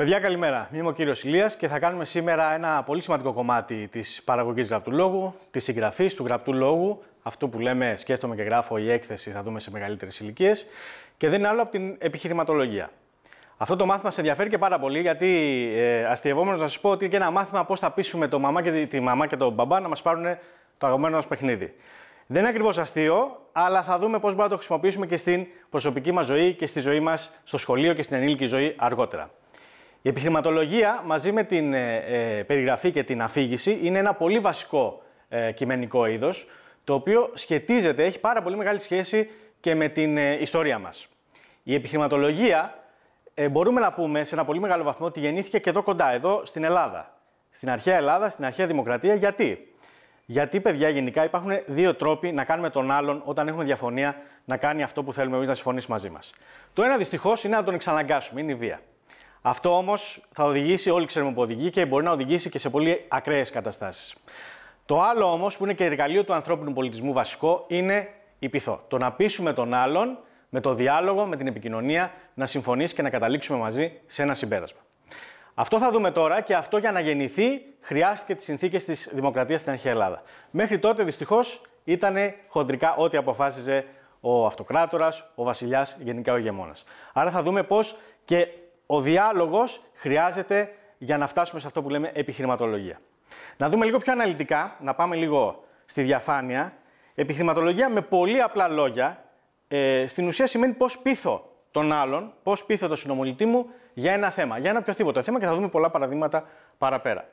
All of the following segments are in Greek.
Παιδιά, καλημέρα. Είμαι ο κύριος Ηλίας και θα κάνουμε σήμερα ένα πολύ σημαντικό κομμάτι της παραγωγής γραπτού λόγου, της συγγραφής του γραπτού λόγου, αυτού που λέμε σκέφτομαι και γράφω η έκθεση, θα δούμε σε μεγαλύτερες ηλικίες, και δεν είναι άλλο από την επιχειρηματολογία. Αυτό το μάθημα σε ενδιαφέρει και πάρα πολύ, γιατί ε, αστειευόμενος να σας πω ότι είναι και ένα μάθημα πώς θα πείσουμε το μαμά και τη, τη μαμά και τον μπαμπά να μας πάρουν το αγαπημένο μας παιχνίδι. Δεν είναι ακριβώς αστείο, αλλά θα δούμε πώς μπορούμε να το χρησιμοποιήσουμε και στην προσωπική μας ζωή και στη ζωή μας στο σχολείο και στην ενήλικη ζωή αργότερα. Η επιχειρηματολογία μαζί με την ε, ε, περιγραφή και την αφήγηση είναι ένα πολύ βασικό ε, κειμενικό είδος το οποίο σχετίζεται, έχει πάρα πολύ μεγάλη σχέση και με την ε, ιστορία μας. Η επιχειρηματολογία ε, μπορούμε να πούμε σε ένα πολύ μεγάλο βαθμό ότι γεννήθηκε και εδώ κοντά, εδώ στην Ελλάδα. Στην αρχαία Ελλάδα, στην αρχαία δημοκρατία. Γιατί? Γιατί, παιδιά, γενικά υπάρχουν δύο τρόποι να κάνουμε τον άλλον όταν έχουμε διαφωνία να κάνει αυτό που θέλουμε εμείς να συμφωνήσει μαζί μας. Το ένα δυστυχώς είναι να τον εξαναγκάσουμε, είναι η βία. Αυτό όμως θα οδηγήσει, όλοι ξέρουμε που οδηγεί και μπορεί να οδηγήσει και σε πολύ ακραίες καταστάσεις. Το άλλο όμως που είναι και εργαλείο του ανθρώπινου πολιτισμού βασικό είναι η πειθό. Το να πείσουμε τον άλλον με το διάλογο, με την επικοινωνία, να συμφωνήσει και να καταλήξουμε μαζί σε ένα συμπέρασμα. Αυτό θα δούμε τώρα και αυτό για να γεννηθεί χρειάστηκε τις συνθήκες της δημοκρατίας στην αρχαία Ελλάδα. Μέχρι τότε δυστυχώς ήταν χοντρικά ό,τι αποφάσιζε ο αυτοκράτορας, ο βασιλιάς, γενικά ο ηγεμόνας. Άρα θα δούμε πώς και ο διάλογος χρειάζεται για να φτάσουμε σε αυτό που λέμε επιχειρηματολογία. Να δούμε λίγο πιο αναλυτικά, να πάμε λίγο στη διαφάνεια. Επιχειρηματολογία με πολύ απλά λόγια, ε, στην ουσία σημαίνει πώς πείθω τον άλλον, πώς πείθω τον συνομολητή μου για ένα θέμα, για ένα οποιοδήποτε θέμα και θα δούμε πολλά παραδείγματα παραπέρα.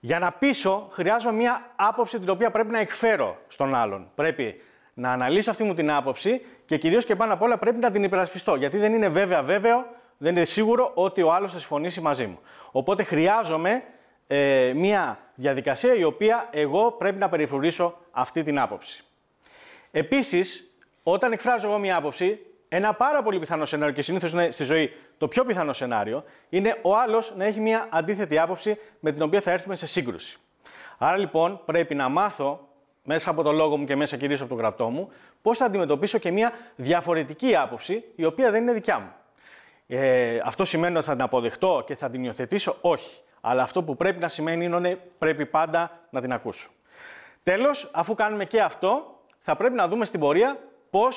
Για να πείσω, χρειάζομαι μια άποψη την οποία πρέπει να εκφέρω στον άλλον. Πρέπει να αναλύσω αυτή μου την άποψη και κυρίως και πάνω απ' όλα πρέπει να την υπερασπιστώ. Γιατί δεν είναι βέβαια βέβαιο δεν είναι σίγουρο ότι ο άλλος θα συμφωνήσει μαζί μου. Οπότε χρειάζομαι ε, μια διαδικασία η οποία εγώ πρέπει να περιφρουρήσω αυτή την άποψη. Επίσης, όταν εκφράζω εγώ μια άποψη, ένα πάρα πολύ πιθανό σενάριο και συνήθως είναι στη ζωή το πιο πιθανό σενάριο, είναι ο άλλος να έχει μια αντίθετη άποψη με την οποία θα έρθουμε σε σύγκρουση. Άρα λοιπόν πρέπει να μάθω μέσα από το λόγο μου και μέσα κυρίως από τον γραπτό μου, πώς θα αντιμετωπίσω και μια διαφορετική άποψη η οποία δεν είναι δικιά μου. Ε, αυτό σημαίνει ότι θα την αποδεχτώ και θα την υιοθετήσω. Όχι. Αλλά αυτό που πρέπει να σημαίνει είναι ότι πρέπει πάντα να την ακούσω. Τέλος, αφού κάνουμε και αυτό, θα πρέπει να δούμε στην πορεία πώς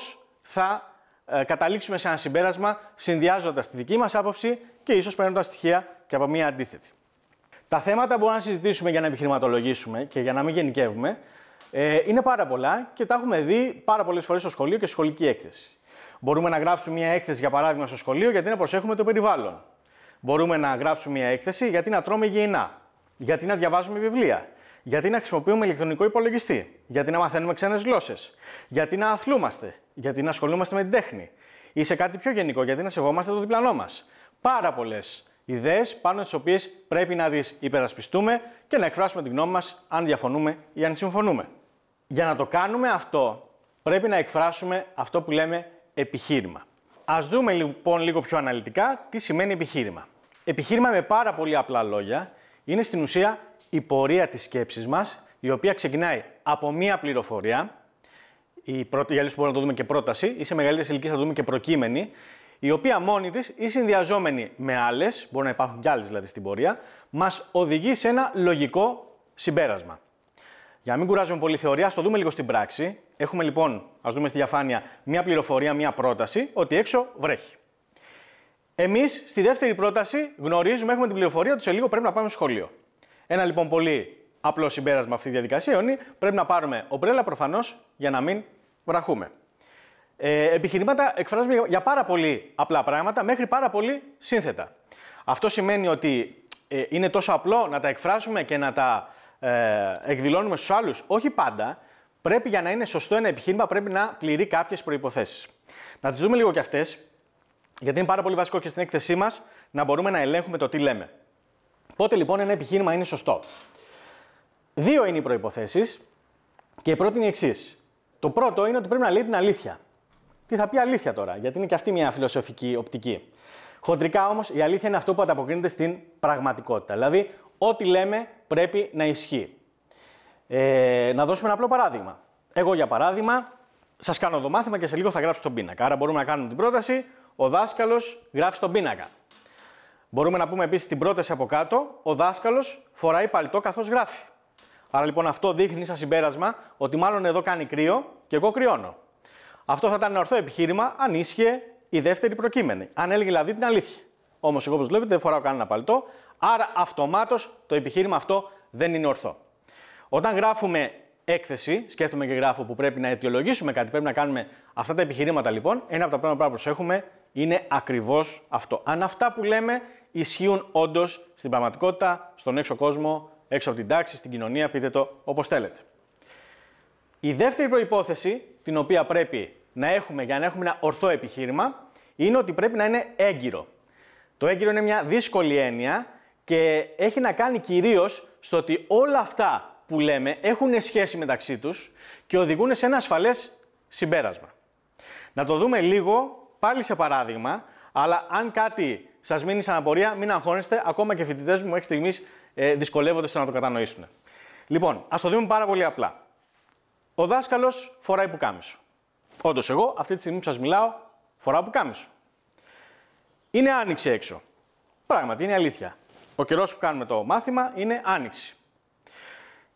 θα ε, καταλήξουμε σε ένα συμπέρασμα συνδυάζοντας τη δική μας άποψη και ίσως παίρνοντας στοιχεία και από μία αντίθετη. Τα θέματα που μπορούμε συζητήσουμε για να επιχειρηματολογήσουμε και για να μην γενικεύουμε ε, είναι πάρα πολλά και τα έχουμε δει πάρα πολλές φορές στο σχολείο και στη σχολική έκθεση. Μπορούμε να γράψουμε μια έκθεση, για παράδειγμα, στο σχολείο γιατί να προσέχουμε το περιβάλλον. Μπορούμε να γράψουμε μια έκθεση γιατί να τρώμε υγιεινά. Γιατί να διαβάζουμε βιβλία. Γιατί να χρησιμοποιούμε ηλεκτρονικό υπολογιστή. Γιατί να μαθαίνουμε ξένες γλώσσες. Γιατί να αθλούμαστε. Γιατί να ασχολούμαστε με την τέχνη. Ή σε κάτι πιο γενικό, γιατί να σεβόμαστε το διπλανό μας. Πάρα πολλές ιδέες πάνω στις οποίες πρέπει να τις υπερασπιστούμε και να εκφράσουμε την γνώμη μας αν διαφωνούμε ή αν συμφωνούμε. Για να το κάνουμε αυτό, πρέπει να εκφράσουμε αυτό που λέμε επιχείρημα. Ας δούμε λοιπόν λίγο πιο αναλυτικά τι σημαίνει επιχείρημα. Επιχείρημα με πάρα πολύ απλά λόγια είναι στην ουσία η πορεία της σκέψης μας, η οποία ξεκινάει από μία πληροφορία, η πρώτη, για μπορούμε να το δούμε και πρόταση, ή σε μεγαλυτερε ηλικιε θα το δούμε και προκείμενη, η οποία μόνη της ή συνδυαζόμενη με άλλες, μπορεί να υπάρχουν κι άλλες δηλαδή στην πορεία, μας οδηγεί σε ένα λογικό συμπέρασμα. Για να μην κουράζουμε πολύ θεωρία, ας το δούμε λίγο στην πράξη. Έχουμε λοιπόν, ας δούμε στη διαφάνεια, μία πληροφορία, μία πρόταση, ότι έξω βρέχει. Εμείς στη δεύτερη πρόταση γνωρίζουμε, έχουμε την πληροφορία ότι σε λίγο πρέπει να πάμε στο σχολείο. Ένα λοιπόν πολύ απλό συμπέρασμα αυτή τη διαδικασία είναι πρέπει να πάρουμε ομπρέλα προφανώς για να μην βραχούμε. Ε, επιχειρήματα εκφράζουμε για πάρα πολύ απλά πράγματα μέχρι πάρα πολύ σύνθετα. Αυτό σημαίνει ότι ε, είναι τόσο απλό να τα εκφράσουμε και να τα ε, εκδηλώνουμε στους άλλους, όχι πάντα, πρέπει για να είναι σωστό ένα επιχείρημα πρέπει να πληρεί κάποιες προποθέσει. Να τις δούμε λίγο κι αυτές, γιατί είναι πάρα πολύ βασικό και στην έκθεσή μας να μπορούμε να ελέγχουμε το τι λέμε. Πότε λοιπόν ένα επιχείρημα είναι σωστό. Δύο είναι οι προποθέσει και η πρώτη είναι η εξής. Το πρώτο είναι ότι πρέπει να λέει την αλήθεια. Τι θα πει αλήθεια τώρα, γιατί είναι και αυτή μια φιλοσοφική οπτική. Χοντρικά όμως η αλήθεια είναι αυτό που ανταποκρίνεται στην πραγματικότητα. Δηλαδή, Ό,τι λέμε πρέπει να ισχύει. Ε, να δώσουμε ένα απλό παράδειγμα. Εγώ, για παράδειγμα, σας κάνω το μάθημα και σε λίγο θα γράψω τον πίνακα. Άρα, μπορούμε να κάνουμε την πρόταση. Ο δάσκαλος γράφει στον πίνακα. Μπορούμε να πούμε επίσης την πρόταση από κάτω. Ο δάσκαλος φοράει παλιτό καθώς γράφει. Άρα λοιπόν αυτό δείχνει σαν συμπέρασμα ότι μάλλον εδώ κάνει κρύο και εγώ κρυώνω. Αυτό θα ήταν ένα ορθό επιχείρημα αν ίσχυε η δεύτερη προκείμενη. Αν έλεγε δηλαδή την αλήθεια. Όμως εγώ, όπως βλέπετε, δεν φοράω κανένα παλτό, Άρα αυτομάτως το επιχείρημα αυτό δεν είναι ορθό. Όταν γράφουμε έκθεση, σκέφτομαι και γράφω που πρέπει να αιτιολογήσουμε κάτι, πρέπει να κάνουμε αυτά τα επιχειρήματα λοιπόν, ένα από τα πράγματα που προσέχουμε είναι ακριβώς αυτό. Αν αυτά που λέμε ισχύουν όντως στην πραγματικότητα, στον έξω κόσμο, έξω από την τάξη, στην κοινωνία, πείτε το όπως θέλετε. Η δεύτερη προϋπόθεση, την οποία πρέπει να έχουμε για να έχουμε ένα ορθό επιχείρημα, είναι ότι πρέπει να είναι έγκυρο. Το έγκυρο είναι μια δύσκολη έννοια, και έχει να κάνει κυρίως στο ότι όλα αυτά που λέμε έχουν σχέση μεταξύ τους και οδηγούν σε ένα ασφαλές συμπέρασμα. Να το δούμε λίγο πάλι σε παράδειγμα, αλλά αν κάτι σας μείνει σαν απορία, μην αγχώνεστε, ακόμα και φοιτητές μου μέχρι στιγμής ε, δυσκολεύονται στο να το κατανοήσουν. Λοιπόν, ας το δούμε πάρα πολύ απλά. Ο δάσκαλος φοράει πουκάμισο. Όντως, εγώ αυτή τη στιγμή που σας μιλάω, φοράω πουκάμισο. Είναι άνοιξη έξω. Πράγματι, είναι αλήθεια. Ο καιρός που κάνουμε το μάθημα είναι άνοιξη.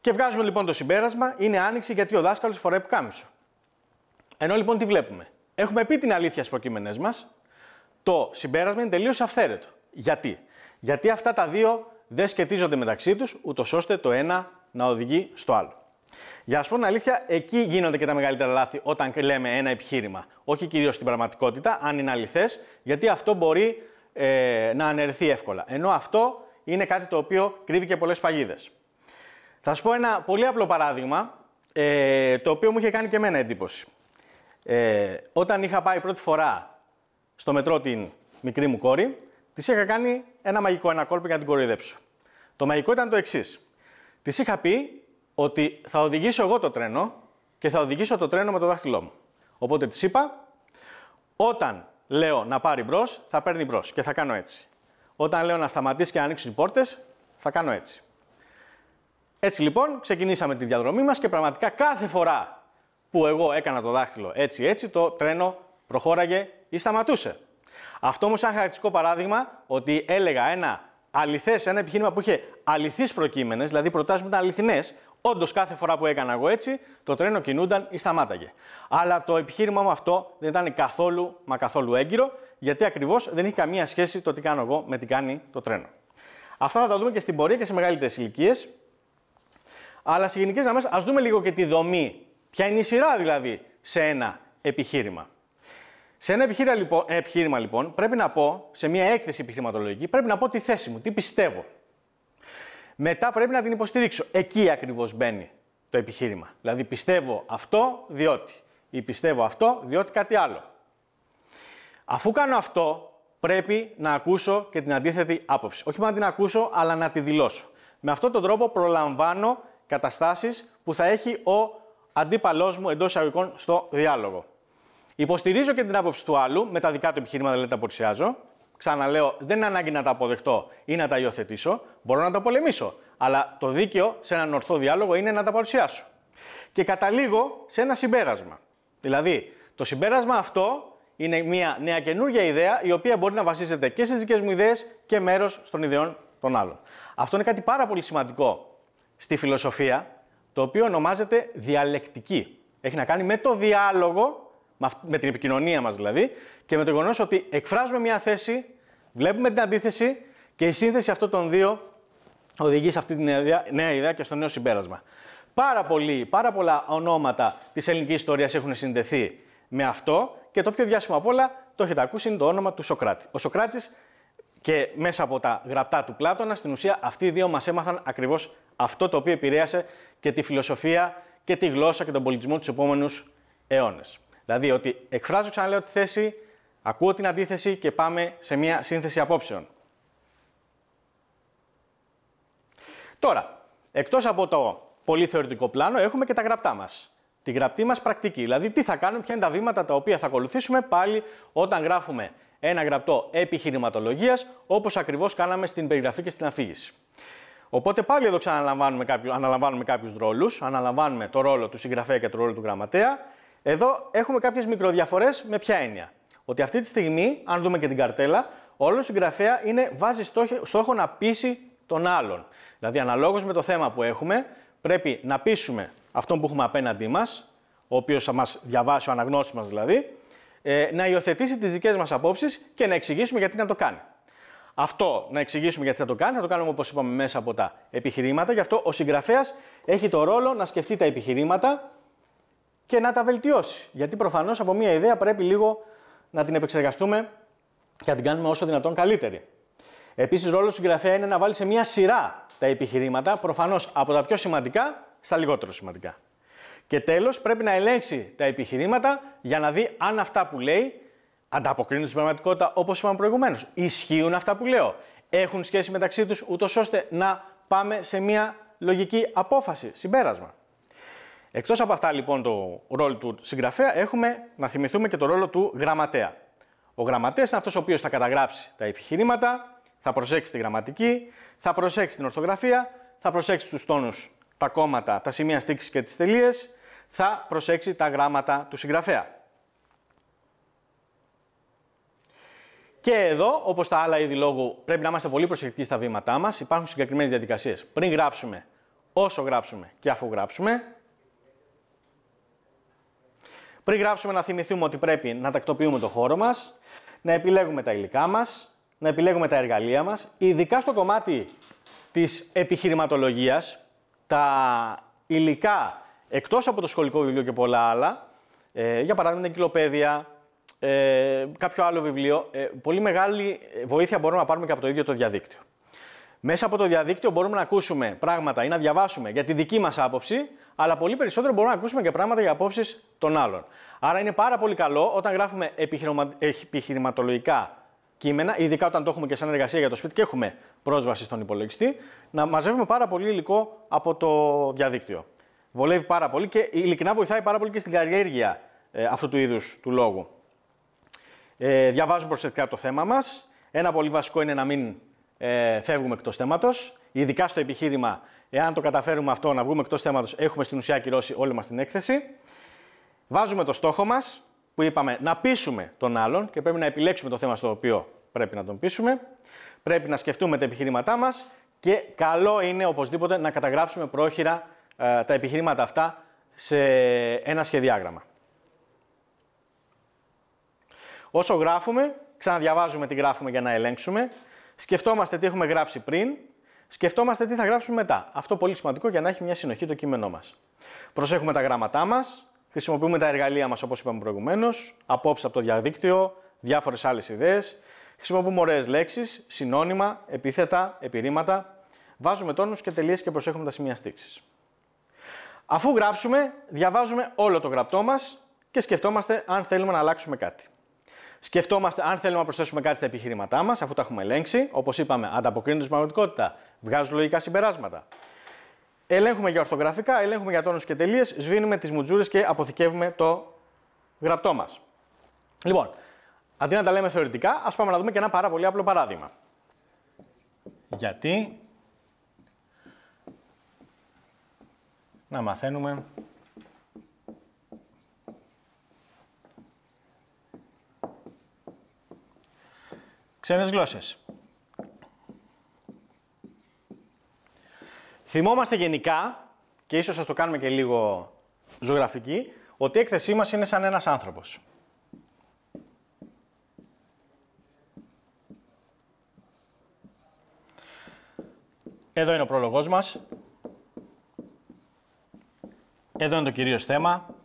Και βγάζουμε λοιπόν το συμπέρασμα, είναι άνοιξη γιατί ο δάσκαλος φοράει κάμισο. Ενώ λοιπόν τι βλέπουμε. Έχουμε πει την αλήθεια στις προκείμενές μας, το συμπέρασμα είναι τελείως αυθαίρετο. Γιατί? Γιατί αυτά τα δύο δεν σχετίζονται μεταξύ τους, ούτως ώστε το ένα να οδηγεί στο άλλο. Για να σου πω την αλήθεια, εκεί γίνονται και τα μεγαλύτερα λάθη όταν λέμε ένα επιχείρημα. Όχι κυρίως στην πραγματικότητα, αν είναι αληθές, γιατί αυτό μπορεί ε, να αναιρεθεί εύκολα. Ενώ αυτό είναι κάτι το οποίο κρύβει και πολλές παγίδες. Θα σας πω ένα πολύ απλό παράδειγμα, ε, το οποίο μου είχε κάνει και εμένα εντύπωση. Ε, όταν είχα πάει πρώτη φορά στο μετρό την μικρή μου κόρη, της είχα κάνει ένα μαγικό ένα κόλπο για να την κοροϊδέψω. Το μαγικό ήταν το εξής. Της είχα πει ότι θα οδηγήσω εγώ το τρένο και θα οδηγήσω το τρένο με το δάχτυλό μου. Οπότε της είπα, όταν λέω να πάρει μπρος, θα παίρνει μπρος και θα κάνω έτσι. Όταν λέω να σταματήσεις και να ανοίξεις οι πόρτες, θα κάνω έτσι. Έτσι λοιπόν, ξεκινήσαμε τη διαδρομή μας και πραγματικά κάθε φορά που εγώ έκανα το δάχτυλο έτσι έτσι, το τρένο προχώραγε ή σταματούσε. Αυτό όμως σαν χαρακτηριστικό παράδειγμα ότι έλεγα ένα αληθές, ένα επιχείρημα που είχε αληθείς προκείμενες, δηλαδή προτάσει που ήταν αληθινές. Όντως, κάθε φορά που έκανα εγώ έτσι, το τρένο κινούνταν ή σταμάταγε. Αλλά το επιχείρημα μου αυτό δεν ήταν καθόλου μα καθόλου έγκυρο γιατί ακριβώς δεν έχει καμία σχέση το τι κάνω εγώ με τι κάνει το τρένο. Αυτά θα τα δούμε και στην πορεία και σε μεγαλύτερες ηλικίες. Αλλά σε γενικές γραμμές, ας δούμε λίγο και τη δομή. Ποια είναι η σειρά δηλαδή σε ένα επιχείρημα. Σε ένα επιχείρημα λοιπόν, ε, επιχείρημα, λοιπόν πρέπει να πω, σε μια έκθεση επιχειρηματολογική, πρέπει να πω τη θέση μου, τι πιστεύω. Μετά πρέπει να την υποστηρίξω. Εκεί ακριβώς μπαίνει το επιχείρημα. Δηλαδή πιστεύω αυτό διότι. Ή πιστεύω αυτό διότι κάτι άλλο. Αφού κάνω αυτό, πρέπει να ακούσω και την αντίθετη άποψη. Όχι μόνο να την ακούσω, αλλά να τη δηλώσω. Με αυτόν τον τρόπο προλαμβάνω καταστάσεις που θα έχει ο αντίπαλός μου εντός εισαγωγικών στο διάλογο. Υποστηρίζω και την άποψη του άλλου, με τα δικά του επιχειρήματα δηλαδή τα παρουσιάζω. Ξαναλέω, δεν είναι ανάγκη να τα αποδεχτώ ή να τα υιοθετήσω, μπορώ να τα πολεμήσω. Αλλά το δίκαιο σε έναν ορθό διάλογο είναι να τα παρουσιάσω. Και καταλήγω σε ένα συμπέρασμα. Δηλαδή, το συμπέρασμα αυτό είναι μια νέα καινούργια ιδέα η οποία μπορεί να βασίζεται και στις δικές μου ιδέες και μέρος των ιδεών των άλλων. Αυτό είναι κάτι πάρα πολύ σημαντικό στη φιλοσοφία, το οποίο ονομάζεται διαλεκτική. Έχει να κάνει με το διάλογο, με την επικοινωνία μας δηλαδή, και με το γεγονός ότι εκφράζουμε μια θέση, βλέπουμε την αντίθεση και η σύνθεση αυτών των δύο οδηγεί σε αυτή τη νέα ιδέα και στο νέο συμπέρασμα. Πάρα, πολύ πάρα πολλά ονόματα της ελληνικής ιστορίας έχουν συνδεθεί με αυτό και το πιο διάσημο απ' όλα, το έχετε ακούσει, είναι το όνομα του Σοκράτη. Ο Σοκράτης και μέσα από τα γραπτά του Πλάτωνα, στην ουσία αυτοί οι δύο μας έμαθαν ακριβώς αυτό το οποίο επηρέασε και τη φιλοσοφία και τη γλώσσα και τον πολιτισμό τους επόμενους αιώνες. Δηλαδή ότι εκφράζω ξαναλέω τη θέση, ακούω την αντίθεση και πάμε σε μια σύνθεση απόψεων. Τώρα, εκτός από το πολύ θεωρητικό πλάνο, έχουμε και τα γραπτά μας τη γραπτή μας πρακτική. Δηλαδή τι θα κάνουμε, ποια είναι τα βήματα τα οποία θα ακολουθήσουμε πάλι όταν γράφουμε ένα γραπτό επιχειρηματολογίας, όπως ακριβώς κάναμε στην περιγραφή και στην αφήγηση. Οπότε πάλι εδώ ξαναλαμβάνουμε κάποιου, αναλαμβάνουμε κάποιους ρόλους, αναλαμβάνουμε το ρόλο του συγγραφέα και το ρόλο του γραμματέα. Εδώ έχουμε κάποιες μικροδιαφορές με ποια έννοια. Ότι αυτή τη στιγμή, αν δούμε και την καρτέλα, ο ρόλος συγγραφέα είναι, βάζει στόχο, στόχο να πείσει τον άλλον. Δηλαδή, αναλόγως με το θέμα που έχουμε, πρέπει να πείσουμε αυτόν που έχουμε απέναντί μας, ο οποίος θα μας διαβάσει, ο αναγνώστης μας δηλαδή, ε, να υιοθετήσει τις δικές μας απόψεις και να εξηγήσουμε γιατί να το κάνει. Αυτό να εξηγήσουμε γιατί θα το κάνει, θα το κάνουμε όπως είπαμε μέσα από τα επιχειρήματα. Γι' αυτό ο συγγραφέας έχει το ρόλο να σκεφτεί τα επιχειρήματα και να τα βελτιώσει. Γιατί προφανώς από μια ιδέα πρέπει λίγο να την επεξεργαστούμε και να την κάνουμε όσο δυνατόν καλύτερη. Επίσης, ρόλος του συγγραφέα είναι να βάλει σε μια σειρά τα επιχειρήματα, προφανώς από τα πιο σημαντικά στα λιγότερο σημαντικά. Και τέλος, πρέπει να ελέγξει τα επιχειρήματα για να δει αν αυτά που λέει ανταποκρίνουν στην πραγματικότητα όπως είπαμε προηγουμένως. Ισχύουν αυτά που λέω. Έχουν σχέση μεταξύ τους, ούτως ώστε να πάμε σε μια λογική απόφαση, συμπέρασμα. Εκτός από αυτά λοιπόν το ρόλο του συγγραφέα έχουμε να θυμηθούμε και το ρόλο του γραμματέα. Ο γραμματέας είναι αυτός ο οποίος θα καταγράψει τα επιχειρήματα, θα προσέξει τη γραμματική, θα προσέξει την ορθογραφία, θα προσέξει τους τόνους τα κόμματα, τα σημεία στίξης και τις τελείες, θα προσέξει τα γράμματα του συγγραφέα. Και εδώ, όπως τα άλλα είδη λόγου, πρέπει να είμαστε πολύ προσεκτικοί στα βήματά μας. Υπάρχουν συγκεκριμένες διαδικασίες. Πριν γράψουμε, όσο γράψουμε και αφού γράψουμε. Πριν γράψουμε να θυμηθούμε ότι πρέπει να τακτοποιούμε το χώρο μας, να επιλέγουμε τα υλικά μας, να επιλέγουμε τα εργαλεία μας, ειδικά στο κομμάτι της επιχειρηματολογίας, τα υλικά εκτός από το σχολικό βιβλίο και πολλά άλλα, ε, για παράδειγμα εγκυλοπαίδεια, ε, κάποιο άλλο βιβλίο, ε, πολύ μεγάλη ε, βοήθεια μπορούμε να πάρουμε και από το ίδιο το διαδίκτυο. Μέσα από το διαδίκτυο μπορούμε να ακούσουμε πράγματα ή να διαβάσουμε για τη δική μας άποψη, αλλά πολύ περισσότερο μπορούμε να ακούσουμε και πράγματα για απόψεις των άλλων. Άρα είναι πάρα πολύ καλό όταν γράφουμε επιχειρηματολογικά κείμενα, ειδικά όταν το έχουμε και σαν εργασία για το σπίτι και έχουμε πρόσβαση στον υπολογιστή, να μαζεύουμε πάρα πολύ υλικό από το διαδίκτυο. Βολεύει πάρα πολύ και ειλικρινά βοηθάει πάρα πολύ και στην καλλιέργεια ε, αυτού του είδους του λόγου. Ε, διαβάζουμε προσεκτικά το θέμα μας. Ένα πολύ βασικό είναι να μην ε, φεύγουμε εκτός θέματος. Ειδικά στο επιχείρημα, εάν το καταφέρουμε αυτό να βγούμε εκτός θέματος, έχουμε στην ουσία ακυρώσει όλη μας την έκθεση. Βάζουμε το στόχο μας που είπαμε να πείσουμε τον άλλον και πρέπει να επιλέξουμε το θέμα στο οποίο πρέπει να τον πείσουμε. Πρέπει να σκεφτούμε τα επιχειρήματά μας, και καλό είναι οπωσδήποτε να καταγράψουμε πρόχειρα ε, τα επιχειρήματα αυτά σε ένα σχεδιάγραμμα. Όσο γράφουμε, ξαναδιαβάζουμε τι γράφουμε για να ελέγξουμε. Σκεφτόμαστε τι έχουμε γράψει πριν. Σκεφτόμαστε τι θα γράψουμε μετά. Αυτό πολύ σημαντικό για να έχει μια συνοχή το κείμενό μας. Προσέχουμε τα γράμματά μας, Χρησιμοποιούμε τα εργαλεία μας, όπως είπαμε προηγουμένως, απόψε από το διαδίκτυο, διάφορες άλλες ιδέες. Χρησιμοποιούμε ωραίες λέξεις, συνώνυμα, επίθετα, επιρήματα. Βάζουμε τόνους και τελείες και προσέχουμε τα σημεία στήξης. Αφού γράψουμε, διαβάζουμε όλο το γραπτό μας και σκεφτόμαστε αν θέλουμε να αλλάξουμε κάτι. Σκεφτόμαστε αν θέλουμε να προσθέσουμε κάτι στα επιχειρήματά μας, αφού τα έχουμε ελέγξει. Όπως είπαμε, ανταποκρίνονται στην πραγματικότητα, βγάζουν λογικά συμπεράσματα. Ελέγχουμε για ορθογραφικά, ελέγχουμε για τόνους και τελείες, σβήνουμε τις μουτζούρες και αποθηκεύουμε το γραπτό μας. Λοιπόν, αντί να τα λέμε θεωρητικά, ας πάμε να δούμε και ένα πάρα πολύ απλό παράδειγμα. Γιατί να μαθαίνουμε ξένες γλώσσες. Θυμόμαστε γενικά, και ίσως σας το κάνουμε και λίγο ζωγραφική, ότι η έκθεσή μας είναι σαν ένας άνθρωπος. Εδώ είναι ο πρόλογός μας. Εδώ είναι το κυρίως θέμα.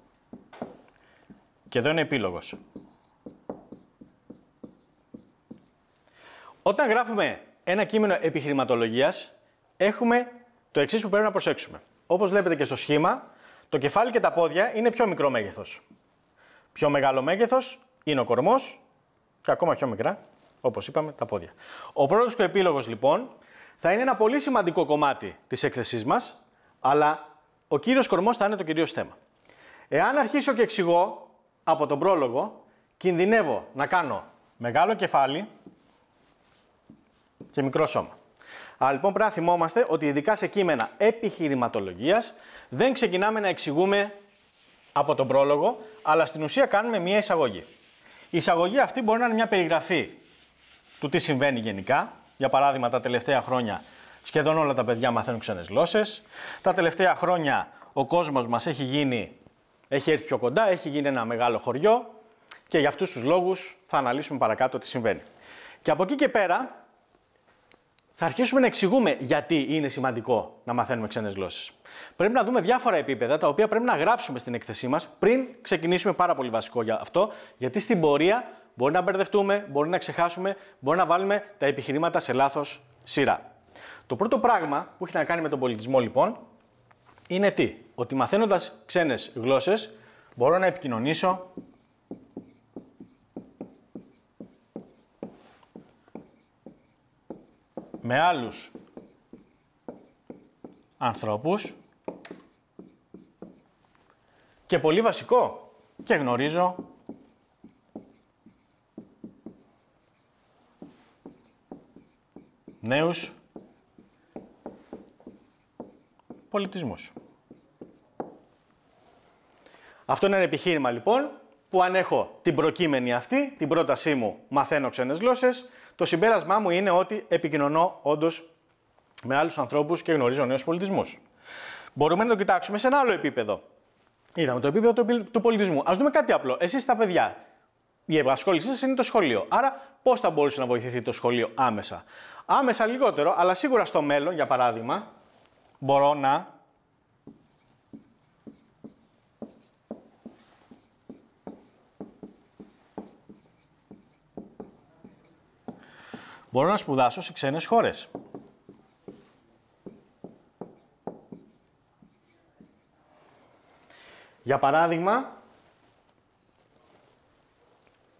Και εδώ είναι επίλογος. Όταν γράφουμε ένα κείμενο επιχειρηματολογίας, έχουμε το εξής που πρέπει να προσέξουμε. Όπως βλέπετε και στο σχήμα, το κεφάλι και τα πόδια είναι πιο μικρό μέγεθος. Πιο μεγάλο μέγεθος είναι ο κορμός και ακόμα πιο μικρά, όπως είπαμε, τα πόδια. Ο και ο επίλογος λοιπόν θα είναι ένα πολύ σημαντικό κομμάτι της έκθεσής μας, αλλά ο κύριος κορμός θα είναι το κυρίως θέμα. Εάν αρχίσω και εξηγώ από τον πρόλογο, κινδυνεύω να κάνω μεγάλο κεφάλι και μικρό σώμα. Αλλά λοιπόν πρέπει να θυμόμαστε ότι ειδικά σε κείμενα επιχειρηματολογίας δεν ξεκινάμε να εξηγούμε από τον πρόλογο, αλλά στην ουσία κάνουμε μία εισαγωγή. Η εισαγωγή αυτή μπορεί να είναι μια περιγραφή του τι συμβαίνει γενικά. Για παράδειγμα, τα τελευταία χρόνια σχεδόν όλα τα παιδιά μαθαίνουν ξένες γλώσσες. Τα τελευταία χρόνια ο κόσμος μας έχει γίνει. Έχει έρθει πιο κοντά, έχει γίνει ένα μεγάλο χωριό, και για αυτούς τους λόγους θα αναλύσουμε παρακάτω τι συμβαίνει. Και από εκεί και πέρα θα αρχίσουμε να εξηγούμε γιατί είναι σημαντικό να μαθαίνουμε ξένες γλώσσες. Πρέπει να δούμε διάφορα επίπεδα τα οποία πρέπει να γράψουμε στην έκθεσή μας πριν ξεκινήσουμε. Πάρα πολύ βασικό για αυτό, γιατί στην πορεία μπορεί να μπερδευτούμε, μπορεί να ξεχάσουμε, μπορεί να βάλουμε τα επιχειρήματα σε λάθος σειρά. Το πρώτο πράγμα που έχει να κάνει με τον πολιτισμό λοιπόν είναι τι. Ότι μαθαίνοντας ξένες γλώσσες μπορώ να επικοινωνήσω με άλλους ανθρώπους και πολύ βασικό και γνωρίζω νέους πολιτισμούς. Αυτό είναι ένα επιχείρημα λοιπόν που αν έχω την προκείμενη αυτή, την πρότασή μου μαθαίνω ξένες γλώσσες, το συμπέρασμά μου είναι ότι επικοινωνώ όντως με άλλους ανθρώπους και γνωρίζω νέους πολιτισμούς. Μπορούμε να το κοιτάξουμε σε ένα άλλο επίπεδο. Είδαμε το επίπεδο του πολιτισμού. Ας δούμε κάτι απλό. Εσείς τα παιδιά, η επασχόλησή σας είναι το σχολείο. Άρα, πώς θα μπορούσε να βοηθηθεί το σχολείο άμεσα. Άμεσα λιγότερο, αλλά σίγουρα στο μέλλον, για παράδειγμα, μπορώ να μπορώ να σπουδάσω σε ξένες χώρες. Για παράδειγμα,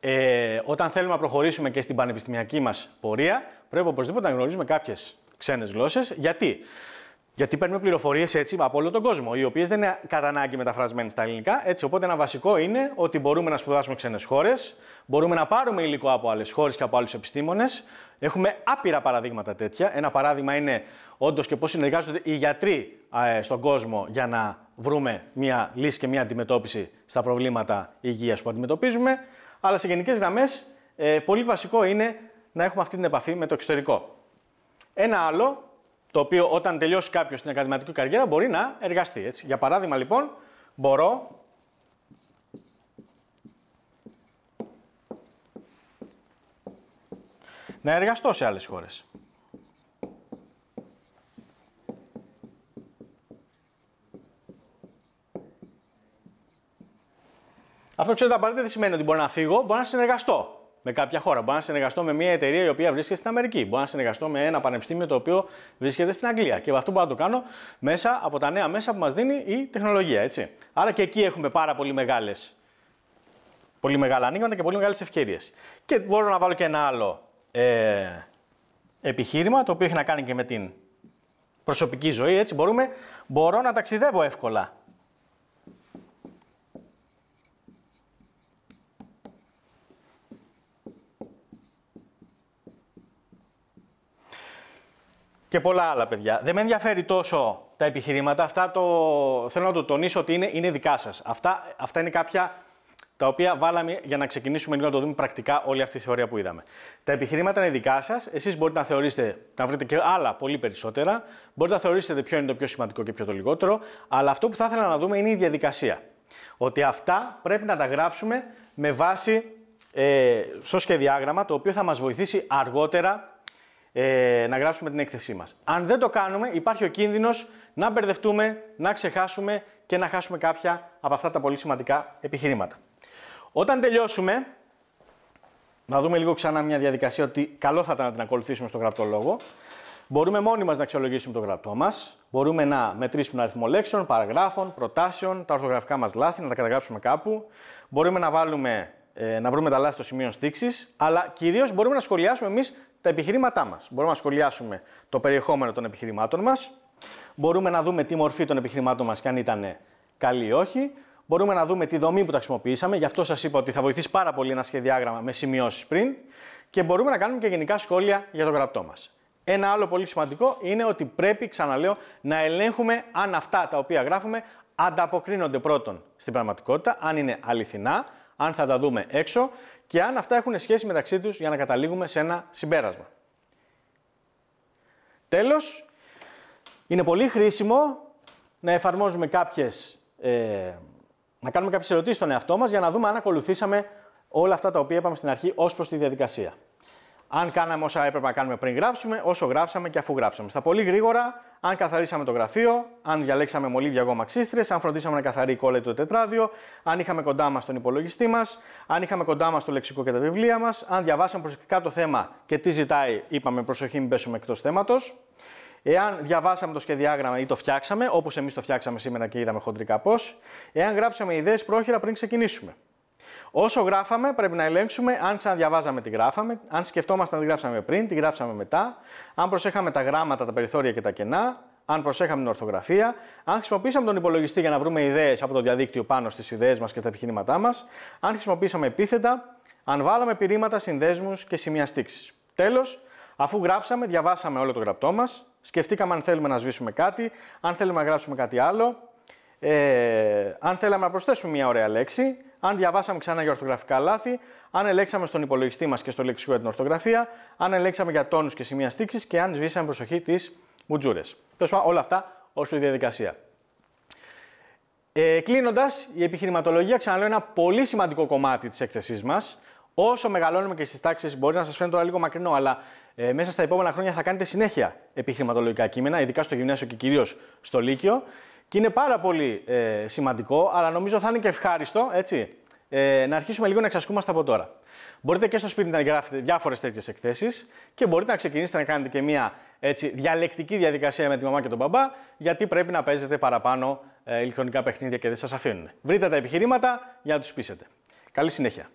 ε, όταν θέλουμε να προχωρήσουμε και στην πανεπιστημιακή μας πορεία, πρέπει οπωσδήποτε να γνωρίζουμε κάποιες ξένες γλώσσες. Γιατί? Γιατί παίρνουμε πληροφορίες έτσι από όλο τον κόσμο, οι οποίες δεν είναι κατά ανάγκη μεταφρασμένες στα ελληνικά. Έτσι, οπότε ένα βασικό είναι ότι μπορούμε να σπουδάσουμε ξένες χώρες, μπορούμε να πάρουμε υλικό από άλλες χώρες και από άλλους επιστήμονες. Έχουμε άπειρα παραδείγματα τέτοια. Ένα παράδειγμα είναι όντως και πώς συνεργάζονται οι γιατροί ε, στον κόσμο για να βρούμε μια λύση και μια αντιμετώπιση στα προβλήματα υγείας που αντιμετωπίζουμε. Αλλά σε γενικές γραμμές, ε, πολύ βασικό είναι να έχουμε αυτή την επαφή με το εξωτερικό. Ένα άλλο το οποίο όταν τελειώσει κάποιος την ακαδηματική καριέρα μπορεί να εργαστεί. Έτσι. Για παράδειγμα, λοιπόν, μπορώ να εργαστώ σε άλλες χώρες. Αυτό ξέρετε απαραίτητα δεν σημαίνει ότι μπορώ να φύγω, μπορώ να συνεργαστώ με κάποια χώρα. Μπορώ να συνεργαστώ με μια εταιρεία η οποία βρίσκεται στην Αμερική. Μπορώ να συνεργαστώ με ένα πανεπιστήμιο το οποίο βρίσκεται στην Αγγλία. Και αυτό μπορώ να το κάνω μέσα από τα νέα μέσα που μας δίνει η τεχνολογία. Έτσι. Άρα και εκεί έχουμε πάρα πολύ μεγάλες. Πολύ μεγάλα ανοίγματα και πολύ μεγάλες ευκαιρίες. Και μπορώ να βάλω και ένα άλλο ε, επιχείρημα, το οποίο έχει να κάνει και με την προσωπική ζωή. Έτσι μπορούμε, μπορώ να ταξιδεύω εύκολα και πολλά άλλα παιδιά. Δεν με ενδιαφέρει τόσο τα επιχειρήματα. Αυτά το... θέλω να το τονίσω ότι είναι, είναι δικά σας. Αυτά, αυτά είναι κάποια τα οποία βάλαμε για να ξεκινήσουμε λίγο να το δούμε πρακτικά όλη αυτή τη θεωρία που είδαμε. Τα επιχειρήματα είναι δικά σας. Εσείς μπορείτε να θεωρήσετε, να βρείτε και άλλα πολύ περισσότερα. Μπορείτε να θεωρήσετε ποιο είναι το πιο σημαντικό και ποιο το λιγότερο. Αλλά αυτό που θα ήθελα να δούμε είναι η διαδικασία. Ότι αυτά πρέπει να τα γράψουμε με βάση ε, στο σχεδιάγραμμα, το οποίο θα μας βοηθήσει αργότερα ε, να γράψουμε την έκθεσή μας. Αν δεν το κάνουμε υπάρχει ο κίνδυνος να μπερδευτούμε, να ξεχάσουμε και να χάσουμε κάποια από αυτά τα πολύ σημαντικά επιχειρήματα. Όταν τελειώσουμε, να δούμε λίγο ξανά μια διαδικασία ότι καλό θα ήταν να την ακολουθήσουμε στο γραπτό λόγο. Μπορούμε μόνοι μας να αξιολογήσουμε το γραπτό μας. Μπορούμε να μετρήσουμε τον αριθμό λέξεων, παραγράφων, προτάσεων, τα ορθογραφικά μας λάθη, να τα καταγράψουμε κάπου. Μπορούμε να, βάλουμε, ε, να βρούμε τα λάθη των σημείων στήξης. Αλλά κυρίως μπορούμε να σχολιάσουμε εμείς τα επιχειρήματά μας. Μπορούμε να σχολιάσουμε το περιεχόμενο των επιχειρημάτων μας. Μπορούμε να δούμε τι μορφή των επιχειρημάτων μας και αν ήταν καλή ή όχι. Μπορούμε να δούμε τη δομή που τα χρησιμοποιήσαμε. Γι' αυτό σας είπα ότι θα βοηθήσει πάρα πολύ ένα σχεδιάγραμμα με σημειώσεις πριν. Και μπορούμε να κάνουμε και γενικά σχόλια για το γραπτό μας. Ένα άλλο πολύ σημαντικό είναι ότι πρέπει, ξαναλέω, να ελέγχουμε αν αυτά τα οποία γράφουμε ανταποκρίνονται πρώτον στην πραγματικότητα, αν είναι αληθινά, αν θα τα δούμε έξω και αν αυτά έχουν σχέση μεταξύ τους για να καταλήγουμε σε ένα συμπέρασμα. Τέλος, είναι πολύ χρήσιμο να εφαρμόζουμε κάποιες, ε, να κάνουμε κάποιες ερωτήσεις στον εαυτό μας για να δούμε αν ακολουθήσαμε όλα αυτά τα οποία είπαμε στην αρχή ως προς τη διαδικασία αν κάναμε όσα έπρεπε να κάνουμε πριν γράψουμε, όσο γράψαμε και αφού γράψαμε. Στα πολύ γρήγορα, αν καθαρίσαμε το γραφείο, αν διαλέξαμε μολύβια γόμα ξύστρες, αν φροντίσαμε να καθαρεί η κόλλα το τετράδιο, αν είχαμε κοντά μας τον υπολογιστή μας, αν είχαμε κοντά μας το λεξικό και τα βιβλία μας, αν διαβάσαμε προσεκτικά το θέμα και τι ζητάει, είπαμε προσοχή, μην πέσουμε εκτός θέματος. Εάν διαβάσαμε το σχεδιάγραμμα ή το φτιάξαμε, όπως εμείς το φτιάξαμε σήμερα και είδαμε χοντρικά πώς. Εάν γράψαμε ιδέες πρόχειρα πριν ξεκινήσουμε. Όσο γράφαμε, πρέπει να ελέγξουμε αν ξαναδιαβάζαμε τη γράφαμε, αν να τη γράψαμε πριν, τη γράψαμε μετά, αν προσέχαμε τα γράμματα, τα περιθώρια και τα κενά, αν προσέχαμε την ορθογραφία, αν χρησιμοποίησαμε τον υπολογιστή για να βρούμε ιδέες από το διαδίκτυο πάνω στις ιδέες μας και τα επιχειρήματά μας, αν χρησιμοποίησαμε επίθετα, αν βάλαμε πυρήματα, συνδέσμους και σημεία στήξη. Τέλος, αφού γράψαμε, διαβάσαμε όλο το γραπτό μας, σκεφτήκαμε αν θέλουμε να σβήσουμε κάτι, αν θέλουμε να γράψουμε κάτι άλλο, ε, αν θέλαμε να προσθέσουμε μια ωραία λέξη, αν διαβάσαμε ξανά για ορθογραφικά λάθη, αν ελέξαμε στον υπολογιστή μας και στο λεξικό την ορθογραφία, αν ελέξαμε για τόνους και σημεία στήξης και αν σβήσαμε προσοχή τις μουτζούρε. Τέλος πάντων, όλα αυτά ως η διαδικασία. Ε, Κλείνοντας, η επιχειρηματολογία ξαναλέω ένα πολύ σημαντικό κομμάτι της έκθεσής μας. Όσο μεγαλώνουμε και στις τάξεις, μπορεί να σας φαίνεται τώρα λίγο μακρινό, αλλά ε, μέσα στα επόμενα χρόνια θα κάνετε συνέχεια επιχειρηματολογικά κείμενα, ειδικά στο γυμνάσιο και κυρίως στο Λύκειο. Και είναι πάρα πολύ ε, σημαντικό, αλλά νομίζω θα είναι και ευχάριστο έτσι, ε, να αρχίσουμε λίγο να εξασκούμαστε από τώρα. Μπορείτε και στο σπίτι να γράφετε διάφορες τέτοιες εκθέσεις και μπορείτε να ξεκινήσετε να κάνετε και μια έτσι, διαλεκτική διαδικασία με τη μαμά και τον μπαμπά, γιατί πρέπει να παίζετε παραπάνω ε, ηλεκτρονικά παιχνίδια και δεν σας αφήνουν. Βρείτε τα επιχειρήματα για να τους πείσετε. Καλή συνέχεια.